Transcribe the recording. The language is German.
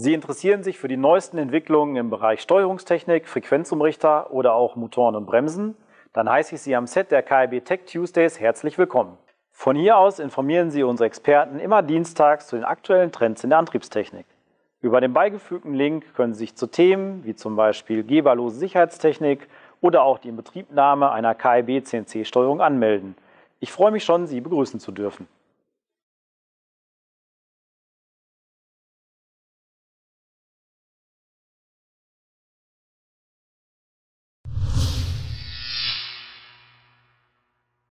Sie interessieren sich für die neuesten Entwicklungen im Bereich Steuerungstechnik, Frequenzumrichter oder auch Motoren und Bremsen? Dann heiße ich Sie am Set der KIB Tech Tuesdays herzlich willkommen. Von hier aus informieren Sie unsere Experten immer dienstags zu den aktuellen Trends in der Antriebstechnik. Über den beigefügten Link können Sie sich zu Themen wie zum Beispiel geberlose Sicherheitstechnik oder auch die Inbetriebnahme einer KIB CNC-Steuerung anmelden. Ich freue mich schon, Sie begrüßen zu dürfen.